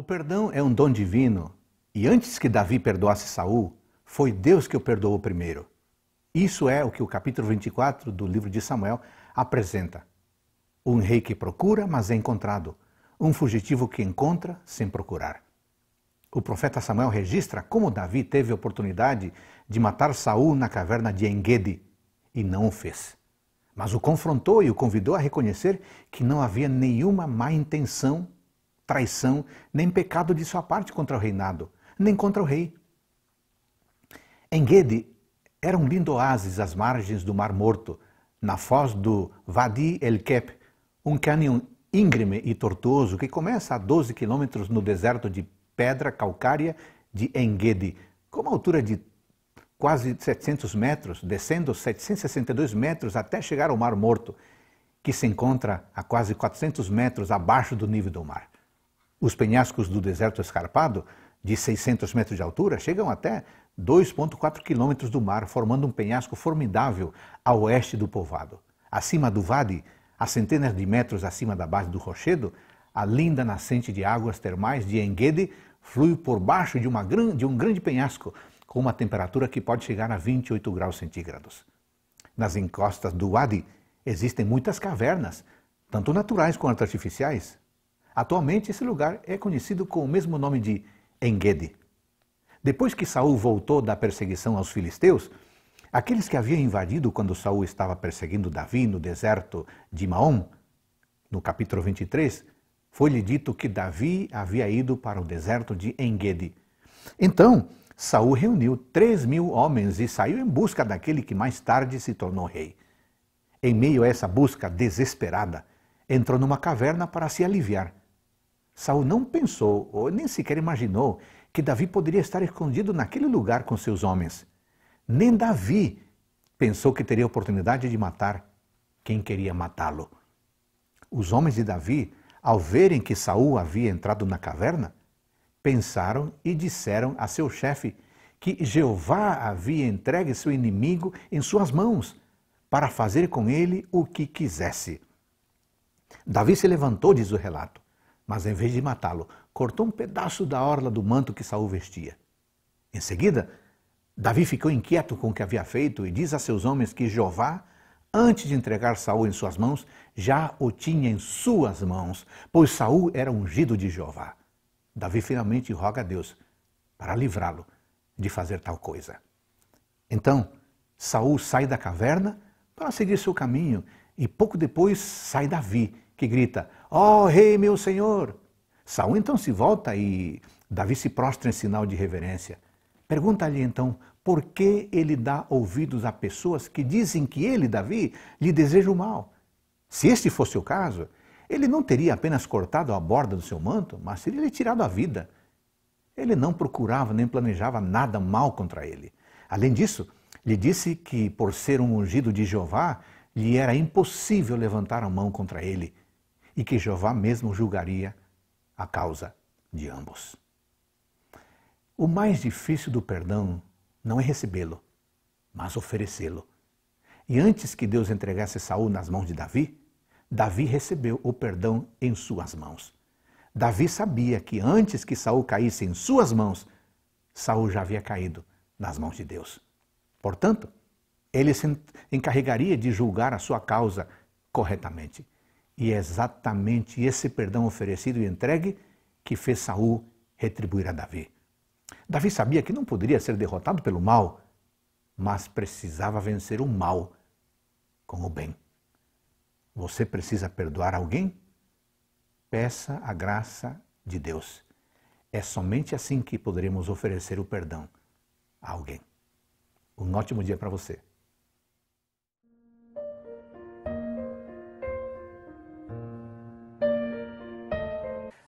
O perdão é um dom divino, e antes que Davi perdoasse Saul, foi Deus que o perdoou primeiro. Isso é o que o capítulo 24 do livro de Samuel apresenta. Um rei que procura, mas é encontrado. Um fugitivo que encontra sem procurar. O profeta Samuel registra como Davi teve a oportunidade de matar Saul na caverna de Engedi e não o fez. Mas o confrontou e o convidou a reconhecer que não havia nenhuma má intenção traição, nem pecado de sua parte contra o reinado, nem contra o rei. Engedi era um lindo oásis às margens do Mar Morto, na foz do Wadi El Kep, um cânion íngreme e tortuoso que começa a 12 quilômetros no deserto de pedra calcária de Engedi, com uma altura de quase 700 metros, descendo 762 metros até chegar ao Mar Morto, que se encontra a quase 400 metros abaixo do nível do mar. Os penhascos do deserto escarpado, de 600 metros de altura, chegam até 2,4 quilômetros do mar, formando um penhasco formidável a oeste do povoado. Acima do vade, a centenas de metros acima da base do rochedo, a linda nascente de águas termais de Enguede flui por baixo de, uma, de um grande penhasco, com uma temperatura que pode chegar a 28 graus centígrados. Nas encostas do Wadi existem muitas cavernas, tanto naturais quanto artificiais. Atualmente esse lugar é conhecido com o mesmo nome de Engedi. Depois que Saul voltou da perseguição aos filisteus, aqueles que haviam invadido quando Saul estava perseguindo Davi no deserto de Maom, no capítulo 23, foi-lhe dito que Davi havia ido para o deserto de Engedi. Então, Saul reuniu três mil homens e saiu em busca daquele que mais tarde se tornou rei. Em meio a essa busca desesperada, entrou numa caverna para se aliviar. Saul não pensou ou nem sequer imaginou que Davi poderia estar escondido naquele lugar com seus homens. Nem Davi pensou que teria oportunidade de matar quem queria matá-lo. Os homens de Davi, ao verem que Saul havia entrado na caverna, pensaram e disseram a seu chefe que Jeová havia entregue seu inimigo em suas mãos para fazer com ele o que quisesse. Davi se levantou, diz o relato mas em vez de matá-lo, cortou um pedaço da orla do manto que Saul vestia. Em seguida, Davi ficou inquieto com o que havia feito e diz a seus homens que Jeová, antes de entregar Saul em suas mãos, já o tinha em suas mãos, pois Saul era ungido de Jeová. Davi finalmente roga a Deus para livrá-lo de fazer tal coisa. Então, Saul sai da caverna para seguir seu caminho e pouco depois sai Davi que grita: Ó oh, rei, meu senhor! Saul então se volta e Davi se prostra em sinal de reverência. Pergunta-lhe então por que ele dá ouvidos a pessoas que dizem que ele, Davi, lhe deseja o mal. Se este fosse o caso, ele não teria apenas cortado a borda do seu manto, mas teria lhe tirado a vida. Ele não procurava nem planejava nada mal contra ele. Além disso, lhe disse que, por ser um ungido de Jeová, lhe era impossível levantar a mão contra ele e que Jeová mesmo julgaria a causa de ambos. O mais difícil do perdão não é recebê-lo, mas oferecê-lo. E antes que Deus entregasse Saul nas mãos de Davi, Davi recebeu o perdão em suas mãos. Davi sabia que antes que Saul caísse em suas mãos, Saul já havia caído nas mãos de Deus. Portanto, ele se encarregaria de julgar a sua causa corretamente. E é exatamente esse perdão oferecido e entregue que fez Saul retribuir a Davi. Davi sabia que não poderia ser derrotado pelo mal, mas precisava vencer o mal com o bem. Você precisa perdoar alguém? Peça a graça de Deus. É somente assim que poderemos oferecer o perdão a alguém. Um ótimo dia para você.